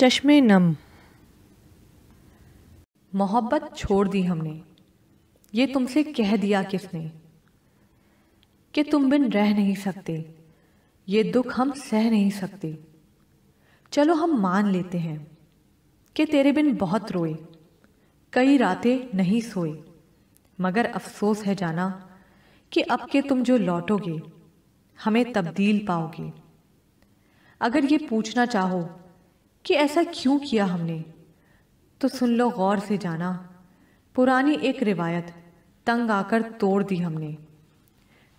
चश्मे नम मोहब्बत छोड़ दी हमने ये तुमसे कह दिया किसने कि तुम बिन रह नहीं सकते ये दुख हम सह नहीं सकते चलो हम मान लेते हैं कि तेरे बिन बहुत रोए कई रातें नहीं सोए मगर अफसोस है जाना कि अब के तुम जो लौटोगे हमें तब्दील पाओगे अगर ये पूछना चाहो कि ऐसा क्यों किया हमने तो सुन लो गौर से जाना पुरानी एक रिवायत तंग आकर तोड़ दी हमने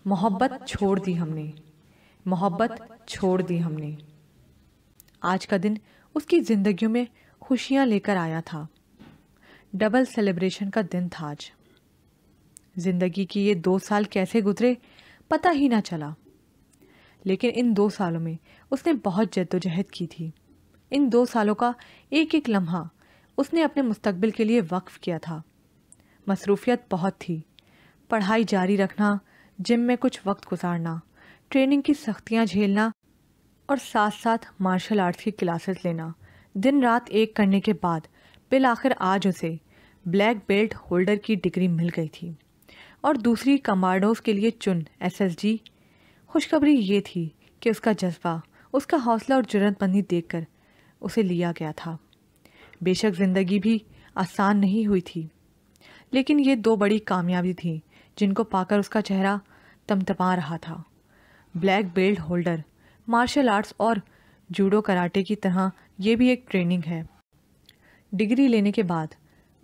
मोहब्बत छोड़ दी हमने मोहब्बत छोड़ दी हमने आज का दिन उसकी ज़िंदगी में खुशियाँ लेकर आया था डबल सेलिब्रेशन का दिन था आज ज़िंदगी की ये दो साल कैसे गुजरे पता ही ना चला लेकिन इन दो सालों में उसने बहुत जद्दोजहद की थी इन दो सालों का एक एक लम्हा उसने अपने मुस्तबिल के लिए वक्फ किया था मसरूफियत बहुत थी पढ़ाई जारी रखना जिम में कुछ वक्त गुजारना ट्रेनिंग की सख्तियाँ झेलना और साथ साथ मार्शल आर्ट्स की क्लासेस लेना दिन रात एक करने के बाद बिल आखिर आज उसे ब्लैक बेल्ट होल्डर की डिग्री मिल गई थी और दूसरी कमांडोज के लिए चुन एसएसजी खुशखबरी ये थी कि उसका जज्बा उसका हौसला और जुरतमंदी देखकर उसे लिया गया था बेशक ज़िंदगी भी आसान नहीं हुई थी लेकिन ये दो बड़ी कामयाबी थी जिनको पाकर उसका चेहरा तमतमा रहा था black belt holder martial arts और जूडो कराटे की तरह ये भी एक ट्रेनिंग है डिग्री लेने के बाद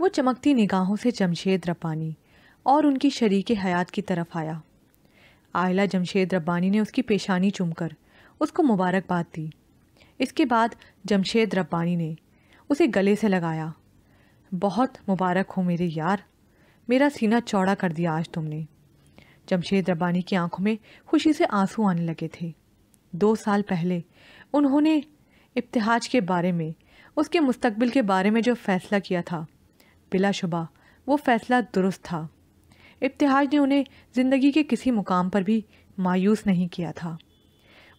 वो चमकती निगाहों से जमशेद रब्बानी और उनकी शरीक हयात की तरफ आया आयला जमशेद रब्बानी ने उसकी पेशानी चुमकर उसको मुबारकबाद दी इसके बाद जमशेद रब्बानी ने उसे गले से लगाया बहुत मुबारक हो मेरे यार मेरा सीना चौड़ा कर दिया आज तुमने जमशेद रब्बानी की आंखों में खुशी से आंसू आने लगे थे दो साल पहले उन्होंने इब्तिहाज के बारे में उसके मुस्तबिल के बारे में जो फ़ैसला किया था बिलाशुबा वो फ़ैसला दुरुस्त था इब्तिहाज ने उन्हें ज़िंदगी के किसी मुकाम पर भी मायूस नहीं किया था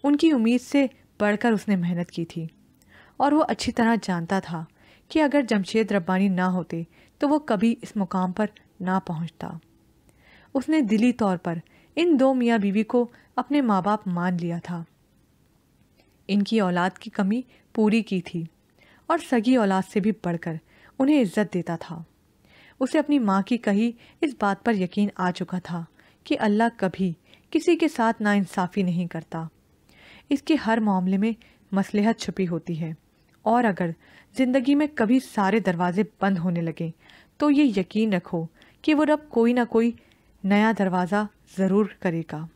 उनकी उम्मीद से पढ़कर उसने मेहनत की थी और वो अच्छी तरह जानता था कि अगर जमशेद रब्बानी ना होते तो वो कभी इस मुकाम पर ना पहुंचता। उसने दिली तौर पर इन दो मियाँ बीवी को अपने माँ बाप मान लिया था इनकी औलाद की कमी पूरी की थी और सगी औलाद से भी बढ़कर उन्हें इज्जत देता था उसे अपनी माँ की कही इस बात पर यकीन आ चुका था कि अल्लाह कभी किसी के साथ नाइंसाफ़ी नहीं करता इसके हर मामले में मसलहत छुपी होती है और अगर ज़िंदगी में कभी सारे दरवाजे बंद होने लगें तो ये यकीन रखो कि वो रब कोई ना कोई नया दरवाज़ा ज़रूर करेगा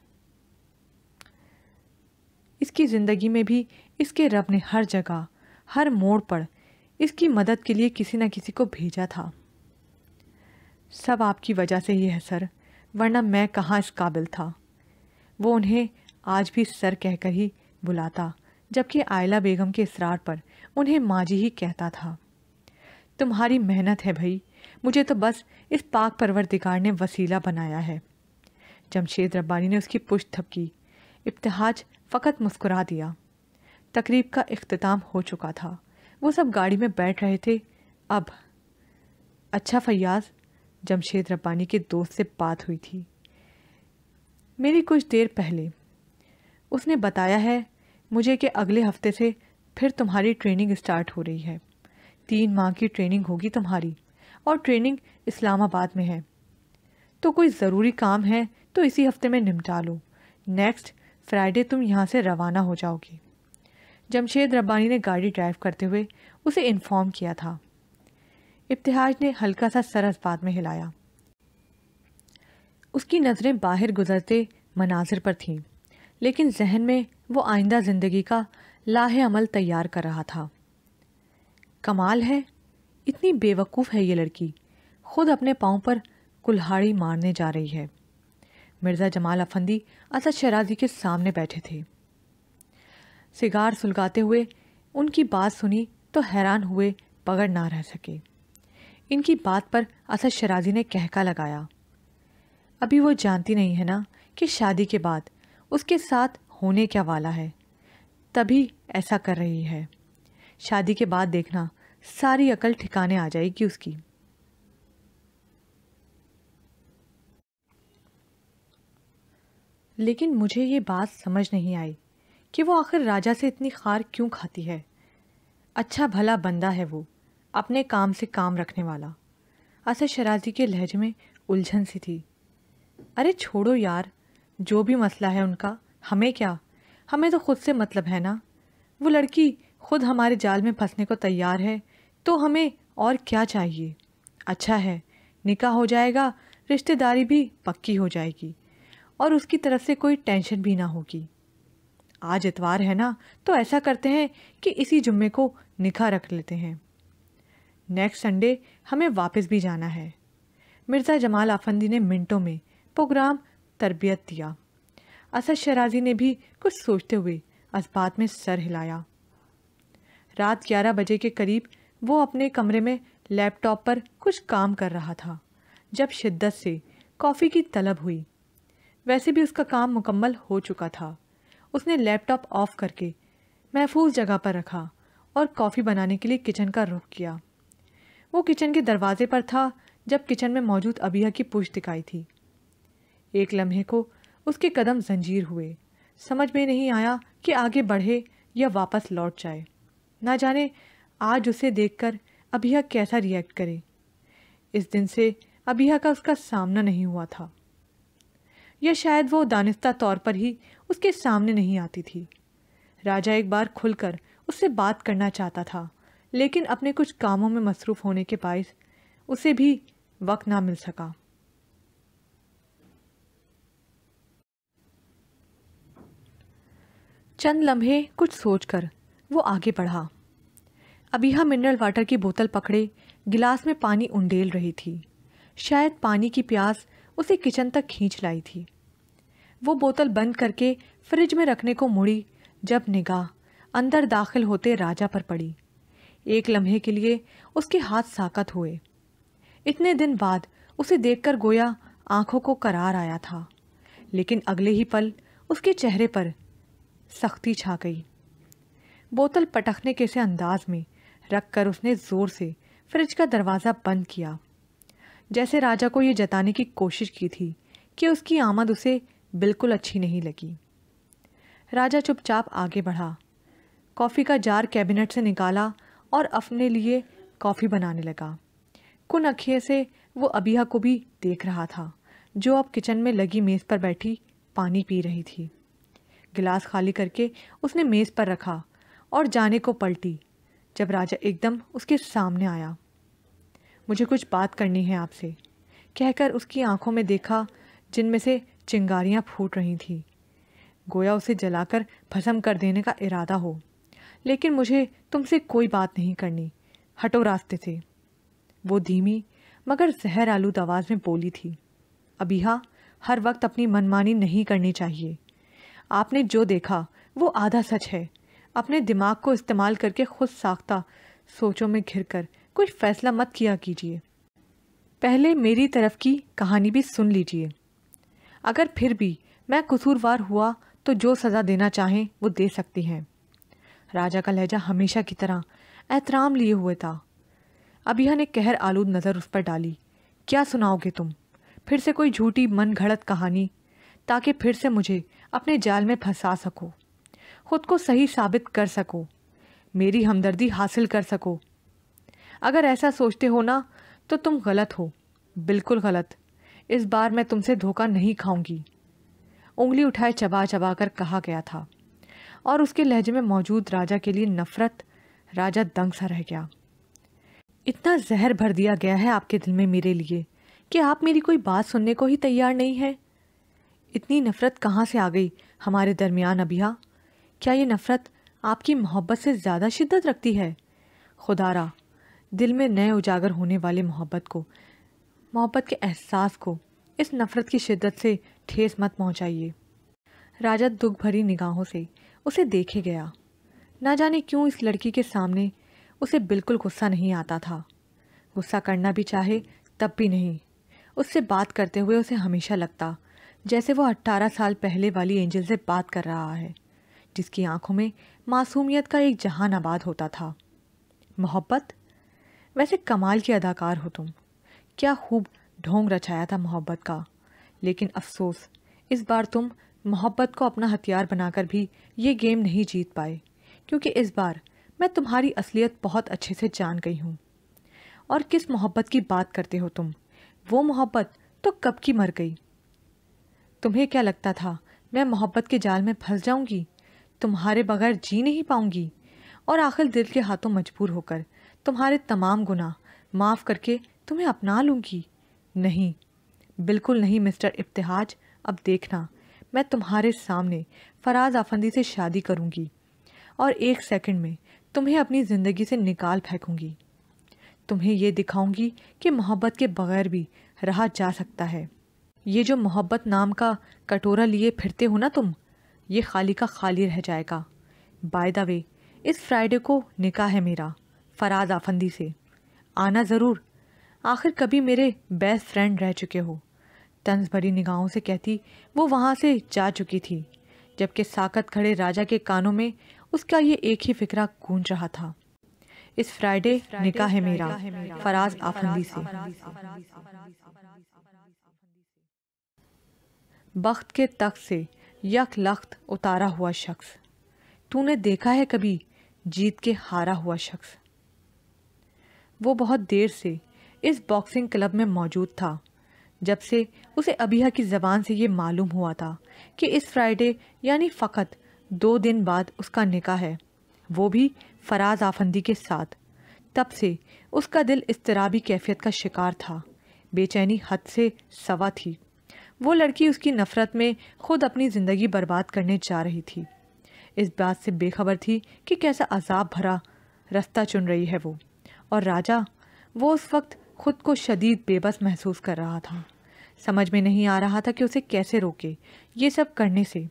इसकी ज़िंदगी में भी इसके रब ने हर जगह हर मोड़ पर इसकी मदद के लिए किसी न किसी को भेजा था सब आपकी वजह से ही है सर वरना मैं कहाँ इस काबिल था वो उन्हें आज भी सर कहकर ही बुलाता जबकि आयला बेगम के इसरार पर उन्हें माँ जी ही कहता था तुम्हारी मेहनत है भाई मुझे तो बस इस पाक परवरदिगार ने वसीला बनाया है जमशेद रब्बानी ने उसकी पुष्ट थपकी इब्तहाज फ़कत मुस्कुरा दिया तकरीब का अख्ताम हो चुका था वो सब गाड़ी में बैठ रहे थे अब अच्छा फयाज जमशेद रब्बानी के दोस्त से बात हुई थी मेरी कुछ देर पहले उसने बताया है मुझे कि अगले हफ्ते से फिर तुम्हारी ट्रेनिंग स्टार्ट हो रही है तीन माह की ट्रेनिंग होगी तुम्हारी और ट्रेनिंग इस्लामाबाद में है तो कोई ज़रूरी काम है तो इसी हफ्ते में निपटा लो नेक्स्ट फ्राइडे तुम यहाँ से रवाना हो जाओगी जमशेद रब्बानी ने गाड़ी ड्राइव करते हुए उसे इन्फॉर्म किया था इब्तिहाज ने हल्का सा सरस बाद में हिलाया उसकी नज़रें बाहर गुजरते मनाजिर पर थीं लेकिन जहन में वो आइंदा ज़िंदगी का लाहे अमल तैयार कर रहा था कमाल है इतनी बेवकूफ़ है ये लड़की खुद अपने पाँव पर कुल्हाड़ी मारने जा रही है मिर्ज़ा जमाल अफंदी असद शराजी के सामने बैठे थे सिगार सुलगाते हुए उनकी बात सुनी तो हैरान हुए पगड़ ना रह सके इनकी बात पर असद शराजी ने कहका लगाया अभी वो जानती नहीं है ना कि शादी के बाद उसके साथ होने क्या वाला है तभी ऐसा कर रही है शादी के बाद देखना सारी अकल ठिकाने आ जाएगी उसकी लेकिन मुझे ये बात समझ नहीं आई कि वो आखिर राजा से इतनी खार क्यों खाती है अच्छा भला बंदा है वो अपने काम से काम रखने वाला असर शराजी के लहजे में उलझन सी थी अरे छोड़ो यार जो भी मसला है उनका हमें क्या हमें तो खुद से मतलब है ना वो लड़की खुद हमारे जाल में फंसने को तैयार है तो हमें और क्या चाहिए अच्छा है निकाह हो जाएगा रिश्तेदारी भी पक्की हो जाएगी और उसकी तरफ से कोई टेंशन भी ना होगी आज इतवार है ना तो ऐसा करते हैं कि इसी जुम्मे को निकाह रख लेते हैं नेक्स्ट संडे हमें वापस भी जाना है मिर्ज़ा जमाल आफंदी ने मिनटों में प्रोग्राम तरबियत दिया असद शराजी ने भी कुछ सोचते हुए असबात में सर हिलाया रात ग्यारह बजे के करीब वो अपने कमरे में लैपटॉप पर कुछ काम कर रहा था जब शिद्दत से कॉफ़ी की तलब हुई वैसे भी उसका काम मुकम्मल हो चुका था उसने लैपटॉप ऑफ करके महफूज जगह पर रखा और कॉफ़ी बनाने के लिए किचन का रुख किया वो किचन के दरवाजे पर था जब किचन में मौजूद अबिया की पूछ दिखाई थी एक लम्हे को उसके कदम जंजीर हुए समझ में नहीं आया कि आगे बढ़े या वापस लौट जाए ना जाने आज उसे देखकर अभिया कैसा रिएक्ट करे इस दिन से अभिया का उसका सामना नहीं हुआ था या शायद वो दानिस्ता तौर पर ही उसके सामने नहीं आती थी राजा एक बार खुलकर उससे बात करना चाहता था लेकिन अपने कुछ कामों में मसरूफ़ होने के बायस उसे भी वक्त ना मिल सका चंद लम्हे कुछ सोचकर वो आगे बढ़ा अबीहा मिनरल वाटर की बोतल पकड़े गिलास में पानी उंडेल रही थी शायद पानी की प्यास उसे किचन तक खींच लाई थी वो बोतल बंद करके फ्रिज में रखने को मुड़ी जब निगाह अंदर दाखिल होते राजा पर पड़ी एक लम्हे के लिए उसके हाथ साकत हुए इतने दिन बाद उसे देखकर गोया आंखों को करार आया था लेकिन अगले ही पल उसके चेहरे पर सख्ती छा गई बोतल पटकने के से अंदाज में रख कर उसने ज़ोर से फ्रिज का दरवाज़ा बंद किया जैसे राजा को ये जताने की कोशिश की थी कि उसकी आमद उसे बिल्कुल अच्छी नहीं लगी राजा चुपचाप आगे बढ़ा कॉफ़ी का जार कैबिनेट से निकाला और अपने लिए कॉफ़ी बनाने लगा कुन अखिये से वो अबिया को भी देख रहा था जो अब किचन में लगी मेज़ पर बैठी पानी पी रही थी गिलास खाली करके उसने मेज़ पर रखा और जाने को पलटी जब राजा एकदम उसके सामने आया मुझे कुछ बात करनी है आपसे कहकर उसकी आंखों में देखा जिनमें से चिंगारियां फूट रही थीं गोया उसे जलाकर भस्म कर देने का इरादा हो लेकिन मुझे तुमसे कोई बात नहीं करनी हटो रास्ते से वो धीमी मगर जहर आलूद आवाज़ में बोली थी अबीहा हर वक्त अपनी मनमानी नहीं करनी चाहिए आपने जो देखा वो आधा सच है अपने दिमाग को इस्तेमाल करके खुद साख्ता सोचों में घिर कर कुछ फैसला मत किया कीजिए पहले मेरी तरफ की कहानी भी सुन लीजिए अगर फिर भी मैं कसूरवार हुआ तो जो सज़ा देना चाहें वो दे सकती हैं राजा का लहजा हमेशा की तरह एहतराम लिए हुए था अबिया ने कहर आलूद नज़र उस पर डाली क्या सुनाओगे तुम फिर से कोई झूठी मन घड़त कहानी ताकि फिर से मुझे अपने जाल में फंसा सको खुद को सही साबित कर सको मेरी हमदर्दी हासिल कर सको अगर ऐसा सोचते हो ना तो तुम गलत हो बिल्कुल गलत इस बार मैं तुमसे धोखा नहीं खाऊंगी उंगली उठाए चबा चबा कर कहा गया था और उसके लहजे में मौजूद राजा के लिए नफरत राजा दंग सा रह गया इतना जहर भर दिया गया है आपके दिल में मेरे लिए कि आप मेरी कोई बात सुनने को ही तैयार नहीं है इतनी नफ़रत कहाँ से आ गई हमारे दरमियान अबिया हाँ? क्या ये नफ़रत आपकी मोहब्बत से ज़्यादा शिद्दत रखती है खुदारा दिल में नए उजागर होने वाले मोहब्बत को मोहब्बत के एहसास को इस नफ़रत की शिद्दत से ठेस मत पहुँचाइए राजा दुख भरी निगाहों से उसे देखे गया ना जाने क्यों इस लड़की के सामने उसे बिल्कुल गुस्सा नहीं आता था गुस्सा करना भी चाहे तब भी नहीं उससे बात करते हुए उसे हमेशा लगता जैसे वो अट्ठारह साल पहले वाली एंजल से बात कर रहा है जिसकी आंखों में मासूमियत का एक जहान आबाद होता था मोहब्बत वैसे कमाल के अदाकार हो तुम क्या खूब ढोंग रचाया था मोहब्बत का लेकिन अफसोस इस बार तुम मोहब्बत को अपना हथियार बनाकर भी ये गेम नहीं जीत पाए क्योंकि इस बार मैं तुम्हारी असलियत बहुत अच्छे से जान गई हूँ और किस मोहब्बत की बात करते हो तुम वो मोहब्बत तो कब की मर गई तुम्हें क्या लगता था मैं मोहब्बत के जाल में फंस जाऊंगी तुम्हारे बगैर जी नहीं पाऊंगी और आखिर दिल के हाथों मजबूर होकर तुम्हारे तमाम गुना माफ़ करके तुम्हें अपना लूँगी नहीं बिल्कुल नहीं मिस्टर इब्तहाज अब देखना मैं तुम्हारे सामने फराज आफंदी से शादी करूँगी और एक सेकंड में तुम्हें अपनी ज़िंदगी से निकाल फेंकूँगी तुम्हें यह दिखाऊंगी कि मोहब्बत के बगैर भी रहा जा सकता है ये जो मोहब्बत नाम का कटोरा लिए फिरते हो ना तुम ये खाली का खाली रह जाएगा बाय द वे इस फ्राइडे को निकाह है मेरा फराज आफंदी से आना ज़रूर आखिर कभी मेरे बेस्ट फ्रेंड रह चुके हो तंज भरी निगाहों से कहती वो वहाँ से जा चुकी थी जबकि साकत खड़े राजा के कानों में उसका ये एक ही फिक्रा गूंज रहा था इस फ्राइडे निकाह है मेरा फराज आफंदी से बख्त के तख्त से यक लख्त उतारा हुआ शख्स तूने देखा है कभी जीत के हारा हुआ शख्स वो बहुत देर से इस बॉक्सिंग क्लब में मौजूद था जब से उसे अबिया की ज़बान से ये मालूम हुआ था कि इस फ्राइडे यानी फ़कत दो दिन बाद उसका निका है वो भी फराज आफंदी के साथ तब से उसका दिल इस कैफियत का शिकार था बेचैनी हद से सवा थी वो लड़की उसकी नफ़रत में खुद अपनी ज़िंदगी बर्बाद करने जा रही थी इस बात से बेखबर थी कि कैसा अजाब भरा रास्ता चुन रही है वो और राजा वो उस वक्त खुद को शदीद बेबस महसूस कर रहा था समझ में नहीं आ रहा था कि उसे कैसे रोके ये सब करने से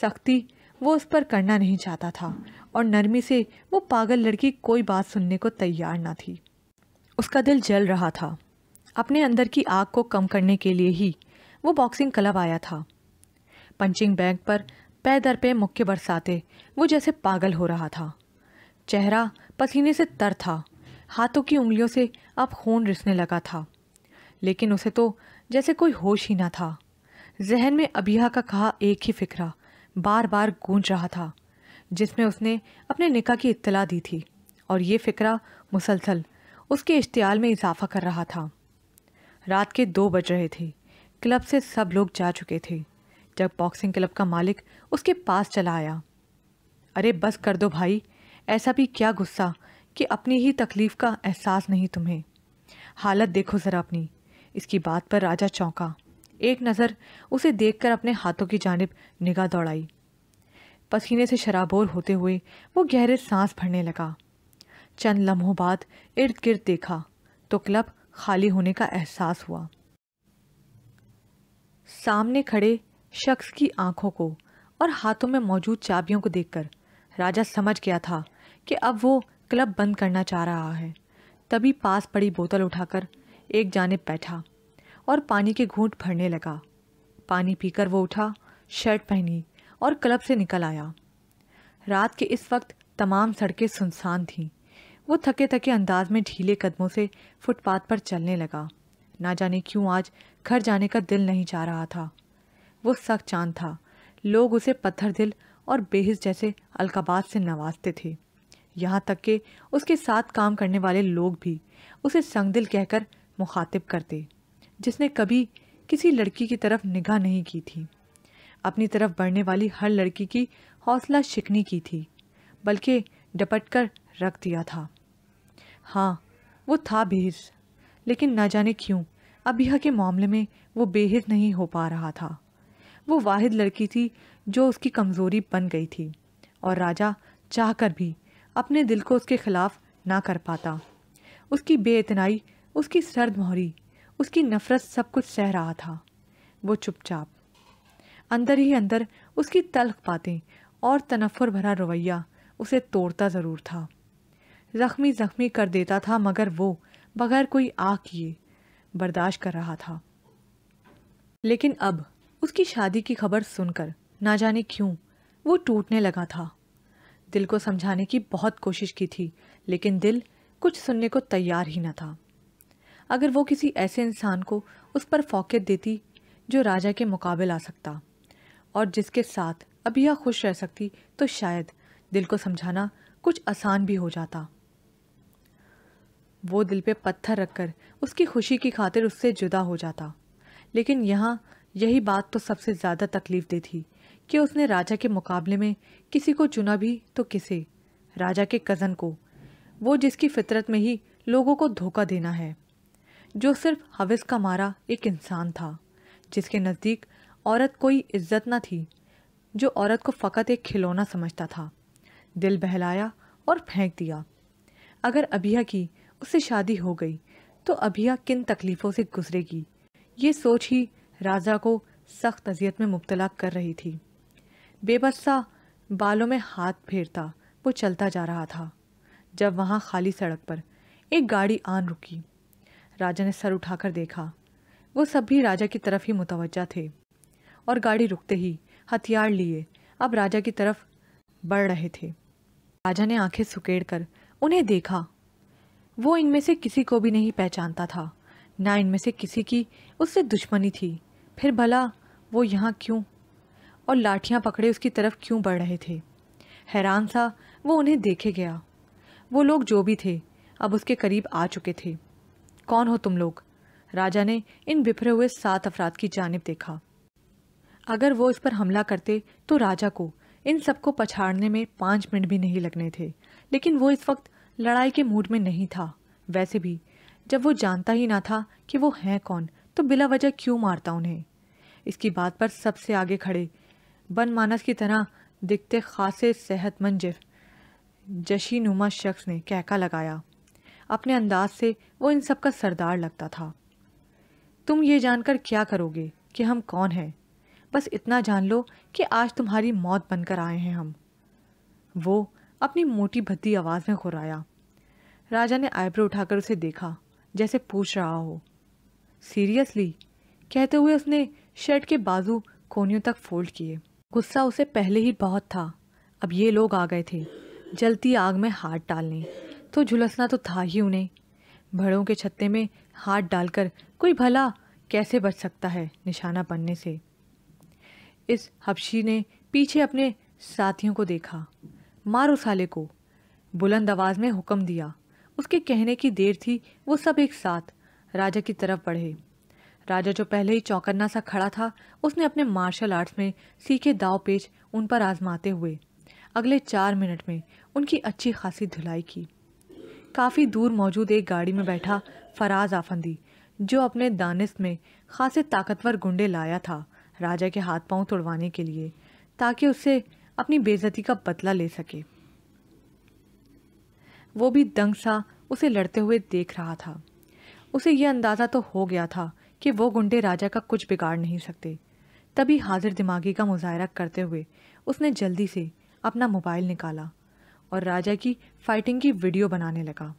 सख्ती वो उस पर करना नहीं चाहता था और नरमी से वो पागल लड़की कोई बात सुनने को तैयार ना थी उसका दिल जल रहा था अपने अंदर की आग को कम करने के लिए ही वो बॉक्सिंग क्लब आया था पंचिंग बैग पर पैदर पे मुक्के बरसाते वो जैसे पागल हो रहा था चेहरा पसीने से तर था हाथों की उंगलियों से अब खून रिसने लगा था लेकिन उसे तो जैसे कोई होश ही ना था जहन में अबिया का कहा एक ही फिक्रा बार बार गूंज रहा था जिसमें उसने अपने निका की इत्तला दी थी और ये फिक्रा मुसलसल उसके इश्तियाल में इजाफा कर रहा था रात के दो बज रहे थे क्लब से सब लोग जा चुके थे जब बॉक्सिंग क्लब का मालिक उसके पास चला आया अरे बस कर दो भाई ऐसा भी क्या गुस्सा कि अपनी ही तकलीफ़ का एहसास नहीं तुम्हें हालत देखो ज़रा अपनी इसकी बात पर राजा चौंका एक नज़र उसे देखकर अपने हाथों की जानब निगाह दौड़ाई पसीने से शराबोर होते हुए वो गहरे सांस भरने लगा चंद लम्हों बाद इर्द गिर्द देखा तो क्लब खाली होने का एहसास हुआ सामने खड़े शख्स की आंखों को और हाथों में मौजूद चाबियों को देखकर राजा समझ गया था कि अब वो क्लब बंद करना चाह रहा है तभी पास पड़ी बोतल उठाकर एक जाने बैठा और पानी के घूंट भरने लगा पानी पीकर वो उठा शर्ट पहनी और क्लब से निकल आया रात के इस वक्त तमाम सड़कें सुनसान थीं वो थके थके अंदाज में ढीले कदमों से फुटपाथ पर चलने लगा ना जाने क्यों आज घर जाने का दिल नहीं चाह रहा था वो सख्त चांद था लोग उसे पत्थर दिल और बेहिस जैसे अलकाबाद से नवाजते थे यहाँ तक कि उसके साथ काम करने वाले लोग भी उसे संगदिल कहकर मुखातिब करते जिसने कभी किसी लड़की की तरफ निगाह नहीं की थी अपनी तरफ बढ़ने वाली हर लड़की की हौसला शिकनी की थी बल्कि डपट कर रख दिया था हाँ वो था बेहिस लेकिन ना जाने क्यों अबिया के मामले में वो बेहद नहीं हो पा रहा था वो वाहिद लड़की थी जो उसकी कमज़ोरी बन गई थी और राजा चाह कर भी अपने दिल को उसके ख़िलाफ़ ना कर पाता उसकी बेतनाई उसकी सर्द मोहरी उसकी नफ़रत सब कुछ सह रहा था वो चुपचाप अंदर ही अंदर उसकी तलख बातें और तनफर भरा रवैया उसे तोड़ता ज़रूर था ज़ख्मी ज़ख्मी कर देता था मगर वो बगैर कोई आ किए बर्दाश्त कर रहा था लेकिन अब उसकी शादी की खबर सुनकर ना जाने क्यों वो टूटने लगा था दिल को समझाने की बहुत कोशिश की थी लेकिन दिल कुछ सुनने को तैयार ही न था अगर वो किसी ऐसे इंसान को उस पर फोकियत देती जो राजा के मुकाबले आ सकता और जिसके साथ अभी यह खुश रह सकती तो शायद दिल को समझाना कुछ आसान भी हो जाता वो दिल पे पत्थर रखकर उसकी खुशी की खातिर उससे जुदा हो जाता लेकिन यहाँ यही बात तो सबसे ज़्यादा तकलीफ दे थी कि उसने राजा के मुकाबले में किसी को चुना भी तो किसे राजा के कज़न को वो जिसकी फितरत में ही लोगों को धोखा देना है जो सिर्फ हवस का मारा एक इंसान था जिसके नज़दीक औरत कोई इज्जत ना थी जो औरत को फ़कत एक खिलौना समझता था दिल बहलाया और फेंक दिया अगर अबिया की उससे शादी हो गई तो अभिया किन तकलीफ़ों से गुजरेगी ये सोच ही राजा को सख्त अजियत में मुबतला कर रही थी बेबसा बालों में हाथ फेरता वो चलता जा रहा था जब वहाँ खाली सड़क पर एक गाड़ी आन रुकी राजा ने सर उठाकर देखा वो सब भी राजा की तरफ ही मुतवजा थे और गाड़ी रुकते ही हथियार लिए अब राजा की तरफ बढ़ रहे थे राजा ने आंखें सुकेड़ कर उन्हें देखा वो इनमें से किसी को भी नहीं पहचानता था ना इनमें से किसी की उससे दुश्मनी थी फिर भला वो यहाँ क्यों और लाठियाँ पकड़े उसकी तरफ क्यों बढ़ रहे थे हैरान सा वो उन्हें देखे गया वो लोग जो भी थे अब उसके करीब आ चुके थे कौन हो तुम लोग राजा ने इन बिफरे हुए सात अफराद की जानब देखा अगर वो इस पर हमला करते तो राजा को इन सबको पछाड़ने में पाँच मिनट भी नहीं लगने थे लेकिन वो इस वक्त लड़ाई के मूड में नहीं था वैसे भी जब वो जानता ही ना था कि वो हैं कौन तो बिला वजह क्यों मारता उन्हें इसकी बात पर सबसे आगे खड़े बन मानस की तरह दिखते खासे सेहतमंद जशी जशीनुमा शख्स ने कहका लगाया अपने अंदाज से वो इन सब का सरदार लगता था तुम ये जानकर क्या करोगे कि हम कौन हैं बस इतना जान लो कि आज तुम्हारी मौत बनकर आए हैं हम वो अपनी मोटी भद्दी आवाज़ में खुराया राजा ने आईब्रो उठाकर उसे देखा जैसे पूछ रहा हो सीरियसली कहते हुए उसने शर्ट के बाजू कोनियों तक फोल्ड किए गुस्सा उसे पहले ही बहुत था अब ये लोग आ गए थे जलती आग में हाथ डालने तो झुलसना तो था ही उन्हें भड़ों के छत्ते में हाथ डालकर कोई भला कैसे बच सकता है निशाना बनने से इस हबशी ने पीछे अपने साथियों को देखा मारो साले को बुलंद आवाज़ में हुक्म दिया उसके कहने की देर थी वो सब एक साथ राजा की तरफ बढ़े राजा जो पहले ही चौकन्ना सा खड़ा था उसने अपने मार्शल आर्ट्स में सीखे दाव पेच उन पर आजमाते हुए अगले चार मिनट में उनकी अच्छी खासी धुलाई की काफ़ी दूर मौजूद एक गाड़ी में बैठा फराज आफंदी जो अपने दानिस में खासे ताकतवर गुंडे लाया था राजा के हाथ पांव तोड़वाने के लिए ताकि उससे अपनी बेजती का बदला ले सके वो भी दंग सा उसे लड़ते हुए देख रहा था उसे यह अंदाज़ा तो हो गया था कि वो गुंडे राजा का कुछ बिगाड़ नहीं सकते तभी हाजिर दिमागी का मुजाहरा करते हुए उसने जल्दी से अपना मोबाइल निकाला और राजा की फाइटिंग की वीडियो बनाने लगा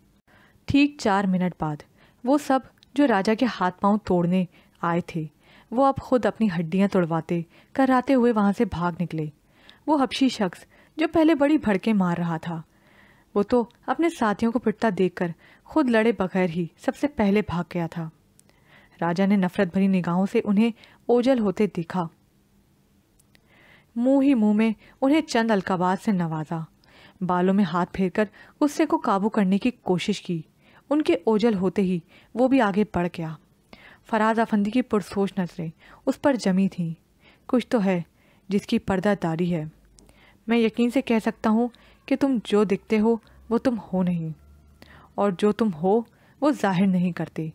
ठीक चार मिनट बाद वो सब जो राजा के हाथ पांव तोड़ने आए थे वो अब खुद अपनी हड्डियां तोड़वाते कराते हुए वहाँ से भाग निकले वो हबशी शख्स जो पहले बड़ी भड़के मार रहा था वो तो अपने साथियों को पिटता देखकर खुद लड़े बगैर ही सबसे पहले भाग गया था राजा ने नफरत भरी निगाहों से उन्हें ओझल होते देखा मुंह ही मुंह में उन्हें चंद अलकाबाज से नवाजा बालों में हाथ फेरकर गुस्से को काबू करने की कोशिश की उनके ओझल होते ही वो भी आगे बढ़ गया फराज अफंदी की पुरसोच नजरें उस पर जमी थीं कुछ तो है जिसकी पर्दादारी है मैं यकीन से कह सकता हूँ कि तुम जो दिखते हो वो तुम हो नहीं और जो तुम हो वो जाहिर नहीं करते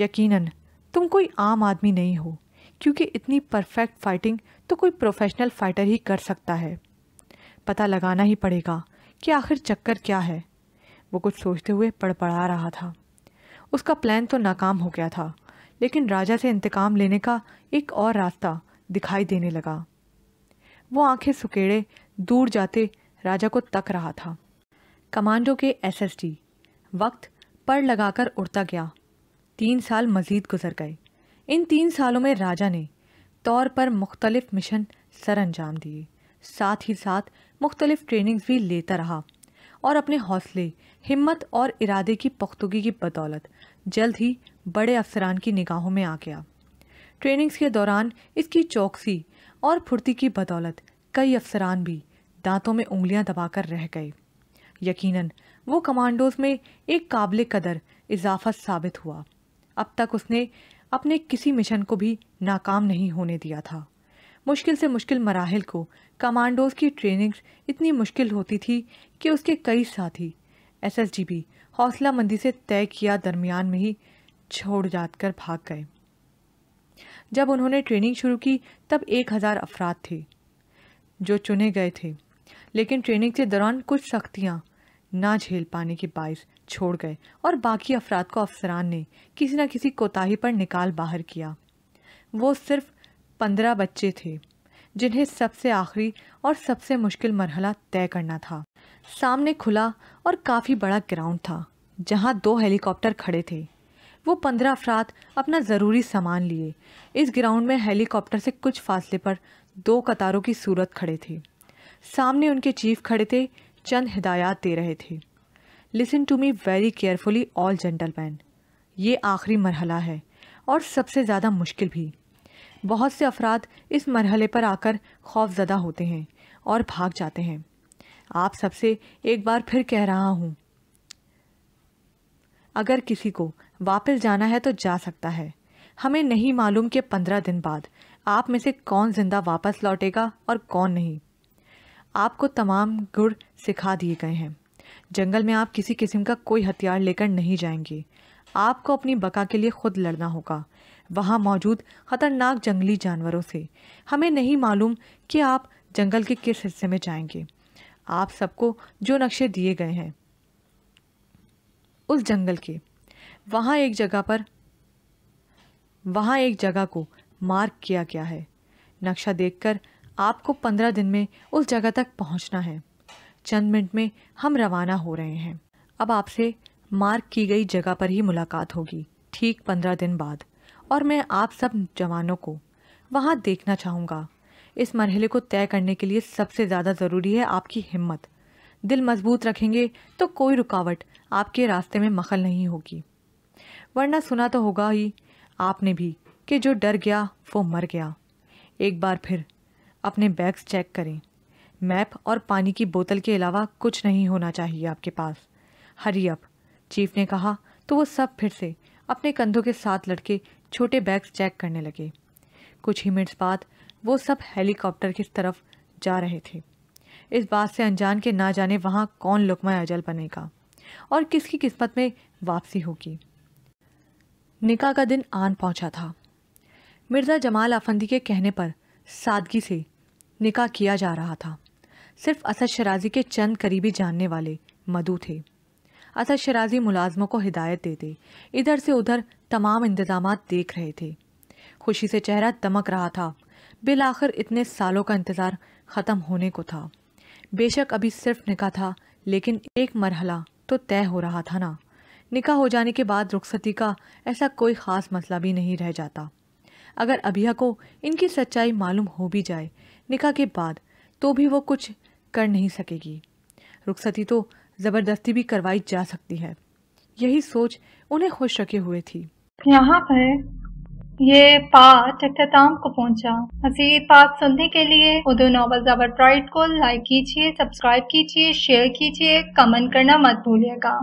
यकीनन तुम कोई आम आदमी नहीं हो क्योंकि इतनी परफेक्ट फाइटिंग तो कोई प्रोफेशनल फाइटर ही कर सकता है पता लगाना ही पड़ेगा कि आखिर चक्कर क्या है वो कुछ सोचते हुए पड़पड़ा रहा था उसका प्लान तो नाकाम हो गया था लेकिन राजा से इंतकाम लेने का एक और रास्ता दिखाई देने लगा वो आंखें सुकेड़े दूर जाते राजा को तक रहा था कमांडो के एसएसडी वक्त पर लगाकर उड़ता गया तीन साल मजीद गुजर गए इन तीन सालों में राजा ने तौर पर मुख्तलिफ मिशन सर अंजाम दिए साथ ही साथ मुख्तलिफ ट्रेनिंग्स भी लेता रहा और अपने हौसले हिम्मत और इरादे की पुख्तगी की बदौलत जल्द ही बड़े अफसरान की निगाहों में आ गया ट्रेनिंग्स के दौरान इसकी चौकसी और फुर्ती की बदौलत कई अफसरान भी दांतों में उंगलियां दबाकर रह गए यकीनन वो कमांडोज में एक काबिल कदर इजाफा साबित हुआ अब तक उसने अपने किसी मिशन को भी नाकाम नहीं होने दिया था मुश्किल से मुश्किल मराहल को कमांडोज की ट्रेनिंग इतनी मुश्किल होती थी कि उसके कई साथी एस एस जी भी हौसला मंदी से तय किया दरमियान में ही छोड़ जाकर भाग गए जब उन्होंने ट्रेनिंग शुरू की तब एक हज़ार अफराद थे जो चुने गए थे लेकिन ट्रेनिंग के दौरान कुछ सख्तियाँ ना झेल पाने के बायस छोड़ गए और बाकी अफराद को अफसरान ने किसी न किसी कोताही पर निकाल बाहर किया वो सिर्फ पंद्रह बच्चे थे जिन्हें सबसे आखिरी और सबसे मुश्किल मरहला तय करना था सामने खुला और काफ़ी बड़ा ग्राउंड था जहाँ दो हेलीकॉप्टर खड़े थे वो पंद्रह अफराद अपना ज़रूरी सामान लिए इस ग्राउंड में हेलीकॉप्टर से कुछ फासले पर दो कतारों की सूरत खड़े थे सामने उनके चीफ खड़े थे चंद हिदायत दे रहे थे listen to me very carefully all gentleman ये आखिरी मरहला है और सबसे ज़्यादा मुश्किल भी बहुत से अफराद इस मरहले पर आकर खौफजदा होते हैं और भाग जाते हैं आप सबसे एक बार फिर कह रहा हूँ अगर किसी को वापस जाना है तो जा सकता है हमें नहीं मालूम कि पंद्रह दिन बाद आप में से कौन जिंदा वापस लौटेगा और कौन नहीं आपको तमाम गुर सिखा दिए गए हैं जंगल में आप किसी किस्म का कोई हथियार लेकर नहीं जाएंगे आपको अपनी बका के लिए खुद लड़ना होगा वहाँ मौजूद ख़तरनाक जंगली जानवरों से हमें नहीं मालूम कि आप जंगल के किस हिस्से में जाएंगे आप सबको जो नक्शे दिए गए हैं उस जंगल के वहाँ एक जगह पर वहाँ एक जगह को मार्क किया गया है नक्शा देखकर आपको पंद्रह दिन में उस जगह तक पहुंचना है चंद मिनट में हम रवाना हो रहे हैं अब आपसे मार्क की गई जगह पर ही मुलाकात होगी ठीक पंद्रह दिन बाद और मैं आप सब जवानों को वहाँ देखना चाहूँगा इस मरहले को तय करने के लिए सबसे ज़्यादा ज़रूरी है आपकी हिम्मत दिल मजबूत रखेंगे तो कोई रुकावट आपके रास्ते में मखल नहीं होगी वरना सुना तो होगा ही आपने भी कि जो डर गया वो मर गया एक बार फिर अपने बैग्स चेक करें मैप और पानी की बोतल के अलावा कुछ नहीं होना चाहिए आपके पास हरी अप चीफ ने कहा तो वो सब फिर से अपने कंधों के साथ लड़के छोटे बैग्स चेक करने लगे कुछ ही मिनट्स बाद वो सब हेलीकॉप्टर की तरफ जा रहे थे इस बात से अनजान के ना जाने वहाँ कौन लुकमा अजल बनेगा और किसकी किस्मत में वापसी होगी निका का दिन आन पहुँचा था मिर्ज़ा जमाल अफंदी के कहने पर सादगी से निका किया जा रहा था सिर्फ असद शराजी के चंद करीबी जानने वाले मधु थे असद शराजी मुलाजमों को हिदायत देते इधर से उधर तमाम इंतजाम देख रहे थे खुशी से चेहरा दमक रहा था बिल आखिर इतने सालों का इंतज़ार ख़त्म होने को था बेशक अभी सिर्फ निका था लेकिन एक मरहला तो तय हो रहा था ना निका हो जाने के बाद रुखसती का ऐसा कोई ख़ास मसला भी नहीं रह जाता अगर अभिया को इनकी सच्चाई मालूम हो भी जाए निकाह के बाद तो भी वो कुछ कर नहीं सकेगी रुखसती तो ज़बरदस्ती भी करवाई जा सकती है यही सोच उन्हें खुश रखे हुए थी यहाँ पर ये पाठ अख्ताम को पहुँचा मजीद पाठ सुनने के लिए उर्दू नॉवल जबर प्राइड को लाइक कीजिए सब्सक्राइब कीजिए शेयर कीजिए कमेंट करना मत भूलिएगा